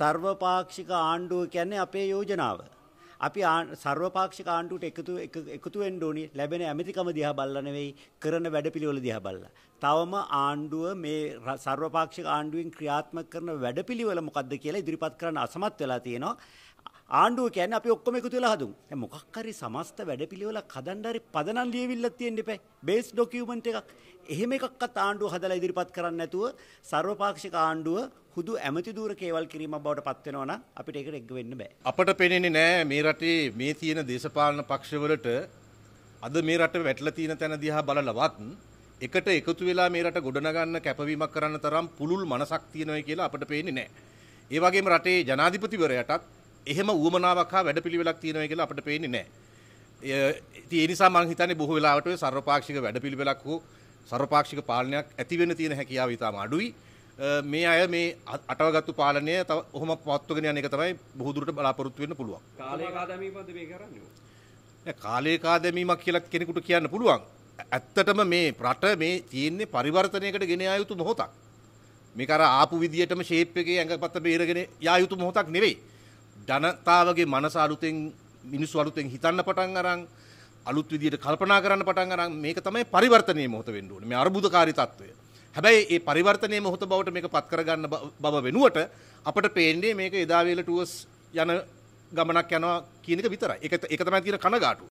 සර්වපාක්ෂික ආණ්ඩුව කියන්නේ අපේ යෝජනාව. අපි සර්වපාක්ෂික ආණ්ඩුවට එකතු එකතු වෙන්න ඕනි ලැබෙන ඇමතිකම දිහා බල්ලා නෙවෙයි කරන වැඩපිළිවෙල දිහා බල්ලා. තවම ආණ්ඩුව මේ සර්වපාක්ෂික ආණ්ඩුවෙන් ක්‍රියාත්මක කරන වැඩපිළිවෙල මොකද්ද කියලා ඉදිරිපත් කරන්න අසමත් වෙලා තියෙනවා. ආණ්ඩුව කියන්නේ අපි ඔක්කොම එකතු වෙලා හදුම්. දැන් මොකක් හරි සමස්ත වැඩපිළිවෙලක් හදන්න හරි පදනම් ලියවිල්ලක් තියෙන්න එපා. බේස් ඩොකියුමන්ට් එකක්. එහෙම එකක්වත් ආණ්ඩුව හදලා ඉදිරිපත් කරන්නේ නැතුව සර්වපාක්ෂික ආණ්ඩුව හුදු ඇමති දූර කේවල් කිරීම බවට පත්වෙනවා නම් අපිට ඒකට එක්ක වෙන්න බෑ. අපට පේන්නේ නෑ මේ රටේ මේ තියෙන දේශපාලන පක්ෂවලට අද මේ රට වැටලා තියෙන තැන දිහා බලලවත් එකට එකතු වෙලා මේ රට ගොඩනගන්න කැපවීමක් කරන්න තරම් පුළුල් මනසක් තියෙනවා කියලා අපට පේන්නේ නෑ. ඒ වගේම රටේ ජනාධිපතිවරයටත් එහෙම ඌමනාවක් හා වැඩපිළිවෙලක් තියෙනවා කියලා අපට පේන්නේ නෑ. ඒ නිසා මම හිතන්නේ බොහෝ වෙලාවට ඔය සර්වපාක්ෂික වැඩපිළිවෙලක් හෝ සර්වපාක්ෂික පාලනයක් ඇති වෙන්න තියෙන හැකියාව ඉතාම අඩුයි. මේ අය මේ අටවගත්තු පාලනය තව ඔහොම පවත්වගෙන යන එක තමයි බොහෝ දුරට බලාපොරොත්තු වෙන්න පුළුවන්. කාලය කාදමීමක්ද මේ කරන්නේ? නෑ කාලය කාදමීමක් කියලා කෙනෙකුට කියන්න පුළුවන්. ඇත්තටම මේ රට මේ තියෙන්නේ පරිවර්තනයකට ගෙන ආ යුතු මොහොතක්. මේක අර ආපු විදියටම ෂේප් එකේ ඇඟපත්ත බේරගෙන යා යුතු මොහොතක් නෙවෙයි. ජනතාවගේ මනස අලුතෙන් මිනිස්සු අලුතෙන් හිතන්න පටන් අරන් අලුත් විදියට කල්පනා කරන්න පටන් අරන් මේක තමයි පරිවර්තනයේ මොහොත වෙන්න ඕනේ. මේ අර්බුදකාරී తত্ত্বය. හැබැයි ඒ පරිවර්තනය මොහොත බවට මේක පත් කරගන්න බව වෙනුවට අපට පේන්නේ මේක එදා වේලට යන ගමනක් යනවා කියන එක විතරයි. ඒක ඒක තමයි තියෙන කනගාටුව.